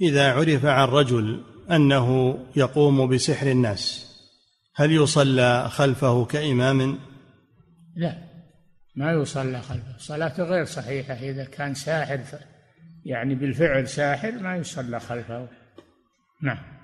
اذا عرف عن رجل انه يقوم بسحر الناس هل يصلى خلفه كامام لا ما يصلى خلفه صلاته غير صحيحه اذا كان ساحر يعني بالفعل ساحر ما يصلى خلفه نعم